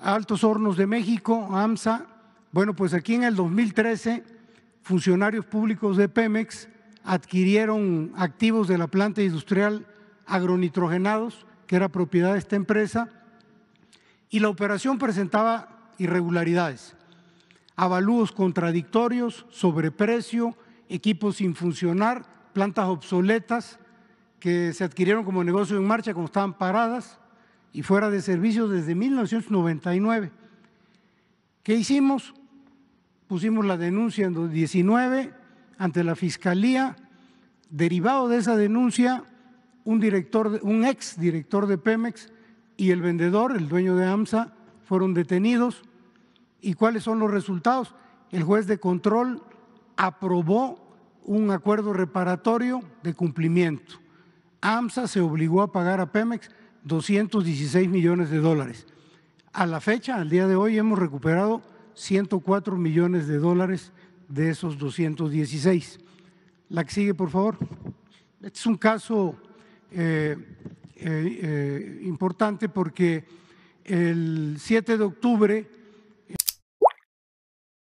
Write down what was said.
Altos Hornos de México, AMSA. Bueno, pues aquí en el 2013 funcionarios públicos de Pemex adquirieron activos de la planta industrial agronitrogenados, que era propiedad de esta empresa, y la operación presentaba irregularidades, avalúos contradictorios, sobreprecio, equipos sin funcionar, plantas obsoletas que se adquirieron como negocio en marcha como estaban paradas, y fuera de servicio desde 1999. ¿Qué hicimos? Pusimos la denuncia en 2019 ante la Fiscalía. Derivado de esa denuncia, un, director, un ex director de Pemex y el vendedor, el dueño de AMSA, fueron detenidos. ¿Y cuáles son los resultados? El juez de control aprobó un acuerdo reparatorio de cumplimiento. AMSA se obligó a pagar a Pemex 216 millones de dólares. A la fecha, al día de hoy, hemos recuperado 104 millones de dólares de esos 216. La que sigue, por favor. Este es un caso eh, eh, eh, importante porque el 7 de octubre